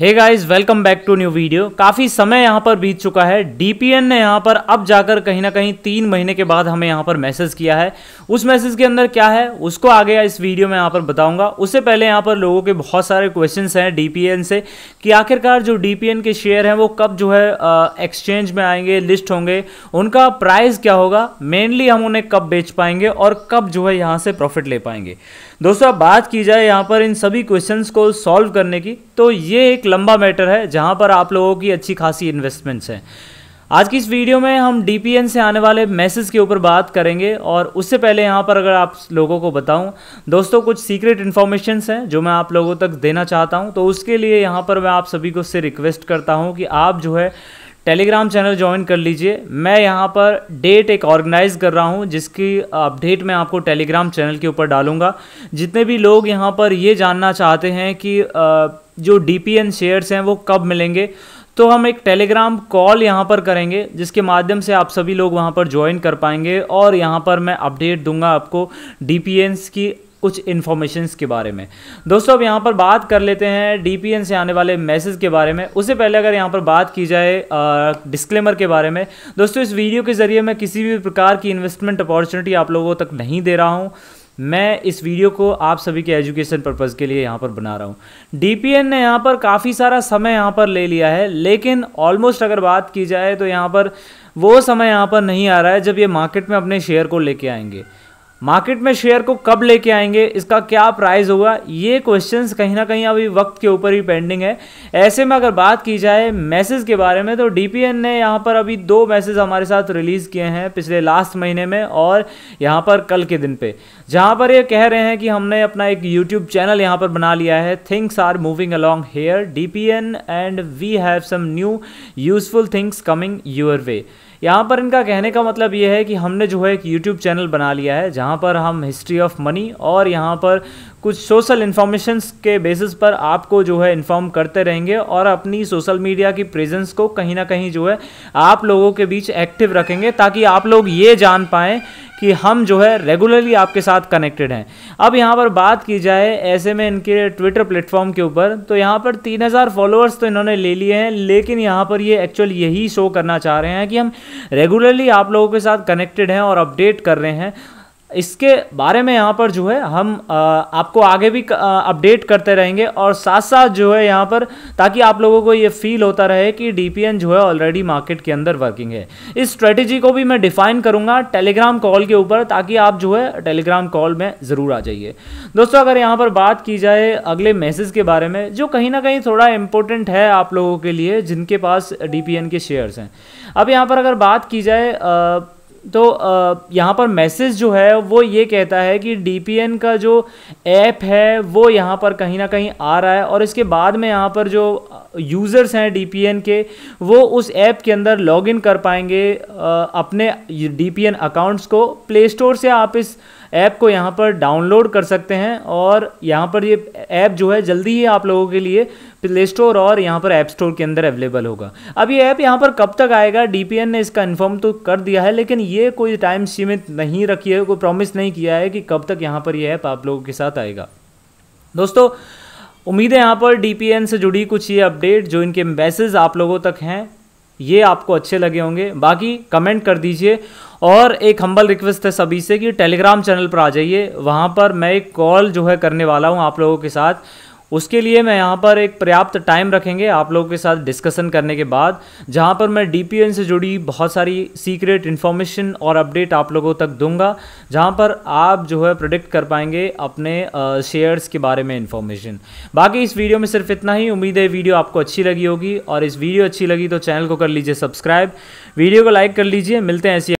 hey guys welcome back to new video काफ़ी समय यहाँ पर बीत चुका है डीपीएन ने यहाँ पर अब जाकर कहीं ना कहीं तीन महीने के बाद हमें यहाँ पर मैसेज किया है उस मैसेज के अंदर क्या है उसको आगे इस वीडियो में यहाँ पर बताऊंगा उससे पहले यहाँ पर लोगों के बहुत सारे क्वेश्चन हैं डीपीएन से कि आखिरकार जो डी के शेयर हैं वो कब जो है एक्सचेंज में आएंगे लिस्ट होंगे उनका प्राइस क्या होगा मेनली हम उन्हें कब बेच पाएंगे और कब जो है यहाँ से प्रॉफिट ले पाएंगे दोस्तों अब बात की जाए यहाँ पर इन सभी क्वेश्चन को सॉल्व करने की तो ये एक लंबा मैटर है जहां पर आप लोगों की अच्छी खासी इन्वेस्टमेंट्स हैं आज की इस वीडियो में हम डी से आने वाले मैसेज के ऊपर बात करेंगे और उससे पहले यहाँ पर अगर आप लोगों को बताऊँ दोस्तों कुछ सीक्रेट इन्फॉर्मेशंस हैं जो मैं आप लोगों तक देना चाहता हूँ तो उसके लिए यहाँ पर मैं आप सभी को से रिक्वेस्ट करता हूँ कि आप जो है टेलीग्राम चैनल ज्वाइन कर लीजिए मैं यहाँ पर डेट एक ऑर्गेनाइज कर रहा हूँ जिसकी अपडेट मैं आपको टेलीग्राम चैनल के ऊपर डालूंगा जितने भी लोग यहाँ पर ये जानना चाहते हैं कि जो डी पी एन शेयर्स हैं वो कब मिलेंगे तो हम एक टेलीग्राम कॉल यहाँ पर करेंगे जिसके माध्यम से आप सभी लोग वहाँ पर ज्वाइन कर पाएंगे और यहाँ पर मैं अपडेट दूंगा आपको डी की कुछ इन्फॉर्मेशंस के बारे में दोस्तों अब यहाँ पर बात कर लेते हैं डी से आने वाले मैसेज के बारे में उससे पहले अगर यहाँ पर बात की जाए डिस्क्लेमर के बारे में दोस्तों इस वीडियो के ज़रिए मैं किसी भी प्रकार की इन्वेस्टमेंट अपॉर्चुनिटी आप लोगों तक नहीं दे रहा हूँ मैं इस वीडियो को आप सभी के एजुकेशन पर्पज़ के लिए यहाँ पर बना रहा हूँ डी ने यहाँ पर काफ़ी सारा समय यहाँ पर ले लिया है लेकिन ऑलमोस्ट अगर बात की जाए तो यहाँ पर वो समय यहाँ पर नहीं आ रहा है जब ये मार्केट में अपने शेयर को लेके आएंगे मार्केट में शेयर को कब लेके आएंगे इसका क्या प्राइस होगा ये क्वेश्चंस कहीं ना कहीं अभी वक्त के ऊपर ही पेंडिंग है ऐसे में अगर बात की जाए मैसेज के बारे में तो डीपीएन ने यहाँ पर अभी दो मैसेज हमारे साथ रिलीज़ किए हैं पिछले लास्ट महीने में और यहाँ पर कल के दिन पे जहाँ पर ये कह रहे हैं कि हमने अपना एक यूट्यूब चैनल यहाँ पर बना लिया है things are moving along here D and we have some new useful things coming your way यहाँ पर इनका कहने का मतलब ये है कि हमने जो है एक यूट्यूब चैनल बना लिया है जहाँ यहाँ पर हम हिस्ट्री ऑफ मनी और यहाँ पर कुछ सोशल इन्फॉर्मेशन के बेसिस पर आपको जो है इन्फॉर्म करते रहेंगे और अपनी सोशल मीडिया की प्रेजेंस को कहीं ना कहीं जो है आप लोगों के बीच एक्टिव रखेंगे ताकि आप लोग ये जान पाएँ कि हम जो है रेगुलरली आपके साथ कनेक्टेड हैं अब यहाँ पर बात की जाए ऐसे में इनके ट्विटर प्लेटफॉर्म के ऊपर तो यहाँ पर 3000 फॉलोअर्स तो इन्होंने ले लिए हैं लेकिन यहाँ पर ये एक्चुअल यही शो करना चाह रहे हैं कि हम रेगुलरली आप लोगों के साथ कनेक्टेड हैं और अपडेट कर रहे हैं इसके बारे में यहाँ पर जो है हम आपको आगे भी अपडेट करते रहेंगे और साथ साथ जो है यहाँ पर ताकि आप लोगों को ये फील होता रहे कि डी जो है ऑलरेडी मार्केट के अंदर वर्किंग है इस स्ट्रेटेजी को भी मैं डिफाइन करूँगा टेलीग्राम कॉल के ऊपर ताकि आप जो है टेलीग्राम कॉल में ज़रूर आ जाइए दोस्तों अगर यहाँ पर बात की जाए अगले मैसेज के बारे में जो कहीं ना कहीं थोड़ा इम्पोर्टेंट है आप लोगों के लिए जिनके पास डी के शेयर्स हैं अब यहाँ पर अगर बात की जाए तो यहाँ पर मैसेज जो है वो ये कहता है कि डी का जो ऐप है वो यहाँ पर कहीं ना कहीं आ रहा है और इसके बाद में यहाँ पर जो यूज़र्स हैं डी के वो उस ऐप के अंदर लॉगिन कर पाएंगे अपने डी अकाउंट्स को प्ले स्टोर से आप इस ऐप को यहाँ पर डाउनलोड कर सकते हैं और यहाँ पर ये ऐप जो है जल्दी ही आप लोगों के लिए प्ले स्टोर और यहाँ पर ऐप स्टोर के अंदर अवेलेबल होगा अब ये ऐप यहाँ पर कब तक आएगा डी ने इसका इन्फॉर्म तो कर दिया है लेकिन ये कोई टाइम सीमित नहीं रखी है कोई प्रॉमिस नहीं किया है कि कब तक यहाँ पर ये ऐप आप लोगों के साथ आएगा दोस्तों उम्मीद है यहाँ पर डी से जुड़ी कुछ ये अपडेट जो इनके मैसेज आप लोगों तक हैं ये आपको अच्छे लगे होंगे बाकी कमेंट कर दीजिए और एक हम्बल रिक्वेस्ट है सभी से कि टेलीग्राम चैनल पर आ जाइए वहाँ पर मैं एक कॉल जो है करने वाला हूँ आप लोगों के साथ उसके लिए मैं यहाँ पर एक पर्याप्त टाइम रखेंगे आप लोगों के साथ डिस्कशन करने के बाद जहाँ पर मैं डी से जुड़ी बहुत सारी सीक्रेट इन्फॉर्मेशन और अपडेट आप लोगों तक दूंगा जहाँ पर आप जो है प्रोडिक्ट कर पाएंगे अपने शेयर्स के बारे में इन्फॉर्मेशन बाकी इस वीडियो में सिर्फ इतना ही उम्मीद है वीडियो आपको अच्छी लगी होगी और इस वीडियो अच्छी लगी तो चैनल को कर लीजिए सब्सक्राइब वीडियो को लाइक कर लीजिए मिलते हैं ऐसी